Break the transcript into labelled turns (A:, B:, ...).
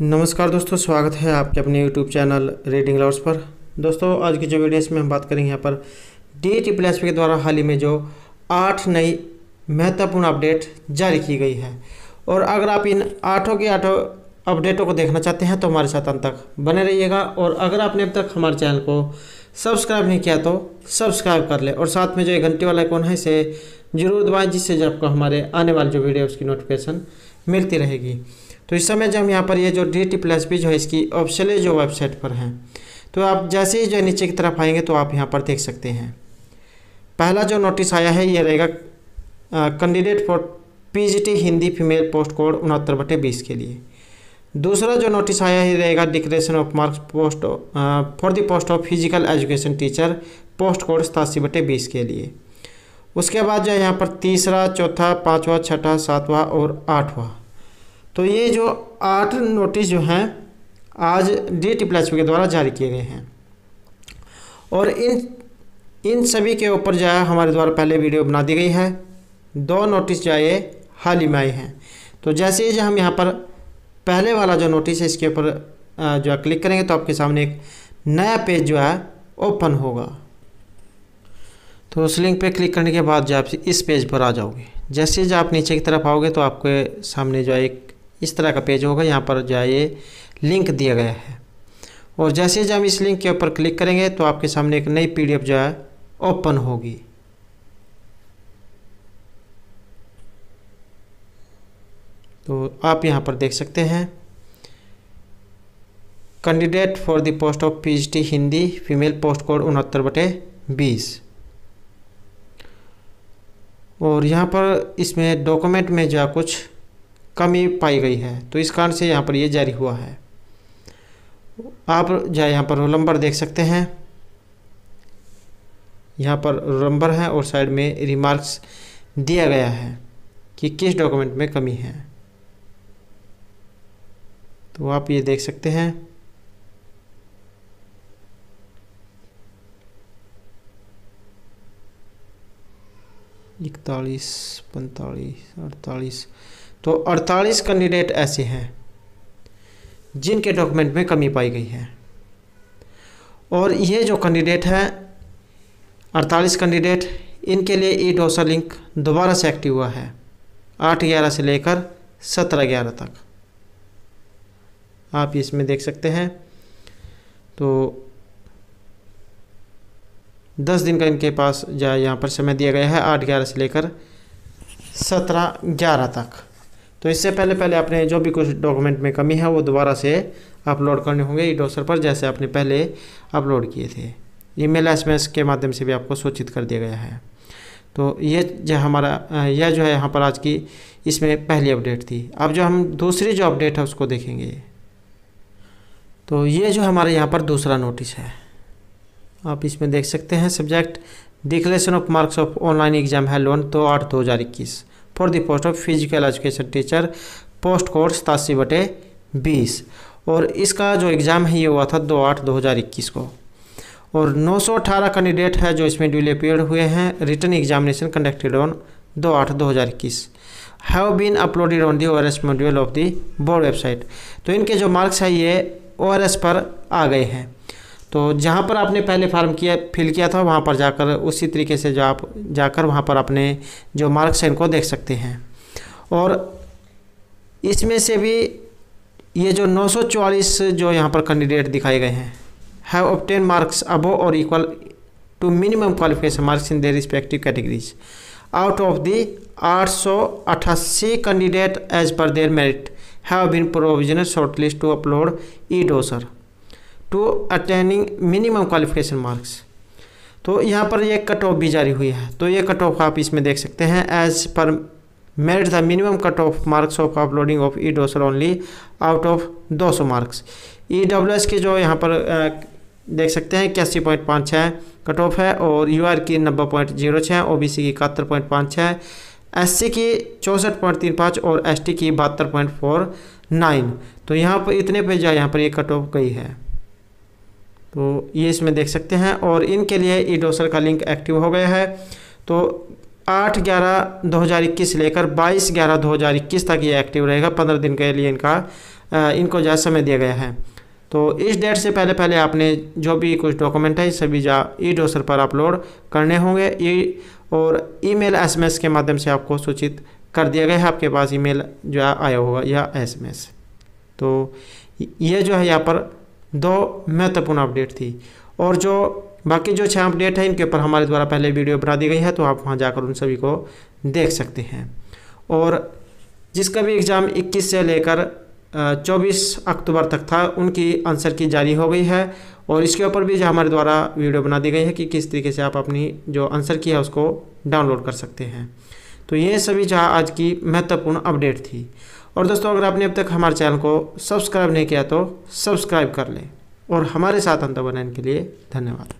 A: नमस्कार दोस्तों स्वागत है आपके अपने YouTube चैनल रेडिंग लॉर्स पर दोस्तों आज की जो वीडियो इसमें हम बात करेंगे यहाँ पर डी टी प्लस के द्वारा हाल ही में जो आठ नई महत्वपूर्ण अपडेट जारी की गई है और अगर आप इन आठों के आठों अपडेटों को देखना चाहते हैं तो हमारे साथ अंत तक बने रहिएगा और अगर आपने अब तक हमारे चैनल को सब्सक्राइब नहीं किया तो सब्सक्राइब कर ले और साथ में जो एक घंटे वाला आइकॉन है इसे ज़रूर दबाएँ जिससे जब आपको हमारे आने वाली जो वीडियो उसकी नोटिफिकेशन मिलती रहेगी तो इस समय जो हम यहाँ पर ये जो डी टी प्लस बी जो है इसकी ऑप्शन जो वेबसाइट पर है तो आप जैसे ही जो नीचे की तरफ आएंगे तो आप यहाँ पर देख सकते हैं पहला जो नोटिस आया है ये रहेगा candidate for P Hindi female post code उनहत्तर बटे बीस के लिए दूसरा जो नोटिस आया ही रहेगा declaration of marks post for the post of physical education teacher post code सतासी बटे बीस के लिए उसके बाद जो है यहाँ पर तीसरा चौथा पाँचवा छठा सातवां और आठवां तो ये जो आठ नोटिस जो हैं आज डी टिप्लाचू के द्वारा जारी किए गए हैं और इन इन सभी के ऊपर जो है हमारे द्वारा पहले वीडियो बना दी गई है दो नोटिस जो है ये हाल ही में आई हैं तो जैसे ही जो हम यहाँ पर पहले वाला जो नोटिस है इसके ऊपर जो है क्लिक करेंगे तो आपके सामने एक नया पेज जो है ओपन होगा तो उस लिंक पे क्लिक करने के बाद जो आप इस पेज पर आ जाओगे जैसे जो आप नीचे की तरफ आओगे तो आपके सामने जो है एक इस तरह का पेज होगा यहाँ पर जो है ये लिंक दिया गया है और जैसे जब हम इस लिंक के ऊपर क्लिक करेंगे तो आपके सामने एक नई पी जो है ओपन होगी तो आप यहाँ पर देख सकते हैं candidate for the post of PhD Hindi female post code उनहत्तर बटे बीस और यहाँ पर इसमें डॉक्यूमेंट में जो कुछ कमी पाई गई है तो इस कारण से यहाँ पर ये यह जारी हुआ है आप जहाँ यहाँ पर रोल नंबर देख सकते हैं यहाँ पर रोल नंबर है और साइड में रिमार्क्स दिया गया है कि किस डॉक्यूमेंट में कमी है तो आप ये देख सकते हैं अड़तालीस पैंतालीस अड़तालीस तो अड़तालीस कैंडिडेट ऐसे हैं जिनके डॉक्यूमेंट में कमी पाई गई है और ये जो कैंडिडेट है अड़तालीस कैंडिडेट इनके लिए ई डोसा लिंक दोबारा से एक्टिव हुआ है आठ ग्यारह से लेकर सत्रह ग्यारह तक आप इसमें देख सकते हैं तो दस दिन का इनके पास जो है यहाँ पर समय दिया गया है आठ ग्यारह से लेकर सत्रह ग्यारह तक तो इससे पहले पहले आपने जो भी कुछ डॉक्यूमेंट में कमी है वो दोबारा से अपलोड करने होंगे ई डोसर पर जैसे आपने पहले अपलोड किए थे ईमेल एसएमएस के माध्यम से भी आपको सूचित कर दिया गया है तो ये जो हमारा यह जो है यहाँ पर आज की इसमें पहली अपडेट थी अब जो हम दूसरी जो अपडेट है उसको देखेंगे तो ये जो हमारे यहाँ पर दूसरा नोटिस है आप इसमें देख सकते हैं subject declaration of marks of online exam है लोन तो आठ दो हज़ार इक्कीस for the post of physical education teacher post course सतासी बटे बीस और इसका जो एग्ज़ाम है ये हुआ था दो आठ दो हज़ार इक्कीस को और नौ सौ अठारह कैंडिडेट है जो इसमें ड्यूली अपेयर हुए हैं रिटर्न एग्जामिनेशन कंडक्टेड ऑन दो आठ दो हज़ार इक्कीस have been uploaded on the O R S module of the board website तो इनके जो मार्क्स है ये ओ आर एस पर आ गए हैं तो जहाँ पर आपने पहले फार्म किया फिल किया था वहाँ पर जाकर उसी तरीके से जो आप जाकर वहाँ पर अपने जो मार्क्स हैं इनको देख सकते हैं और इसमें से भी ये जो 944 जो यहाँ पर कैंडिडेट दिखाए गए हैं have obtain marks above or equal to minimum qualification marks in their respective categories out of the आठ सौ अट्ठासी candidate as per their merit have been provisional shortlist to upload E dossier to attaining minimum qualification marks तो यहाँ पर ये cut off भी जारी हुई है तो ये कट ऑफ आप इसमें देख सकते हैं as per merit the minimum cut off marks of uploading of E dossier only out of 200 marks E W S की जो यहाँ पर देख सकते हैं इक्यासी पॉइंट पाँच छः कट ऑफ है और यू आर की नब्बे पॉइंट जीरो छः ओ बी सी की इकहत्तर पॉइंट पाँच छः एस सी की चौंसठ पॉइंट तीन पाँच और एस टी की बहत्तर पॉइंट फोर नाइन तो यहाँ पर इतने पे जो यहाँ पर ये कट ऑफ गई है तो ये इसमें देख सकते हैं और इनके लिए ई डोसर का लिंक एक्टिव हो गया है तो आठ ग्यारह दो हज़ार इक्कीस लेकर बाईस ग्यारह दो हज़ार इक्कीस तक ये एक्टिव रहेगा पंद्रह दिन के लिए इनका इनको जो समय दिया गया है तो इस डेट से पहले पहले आपने जो भी कुछ डॉक्यूमेंट है सभी जा ई डोसर पर अपलोड करने होंगे ई और एम एस के माध्यम से आपको सूचित कर दिया गया है आपके पास मेल जो आया होगा या एस तो ये जो है यहाँ पर दो महत्वपूर्ण अपडेट थी और जो बाकी जो छः अपडेट हैं इनके ऊपर हमारे द्वारा पहले वीडियो बना दी गई है तो आप वहाँ जाकर उन सभी को देख सकते हैं और जिसका भी एग्ज़ाम 21 से लेकर 24 अक्टूबर तक था उनकी आंसर की जारी हो गई है और इसके ऊपर भी जो हमारे द्वारा वीडियो बना दी गई है कि किस तरीके से आप अपनी जो आंसर की है उसको डाउनलोड कर सकते हैं तो ये सभी जहाँ आज की महत्वपूर्ण अपडेट थी और दोस्तों अगर आपने अब तक हमारे चैनल को सब्सक्राइब नहीं किया तो सब्सक्राइब कर लें और हमारे साथ अंत बनाने के लिए धन्यवाद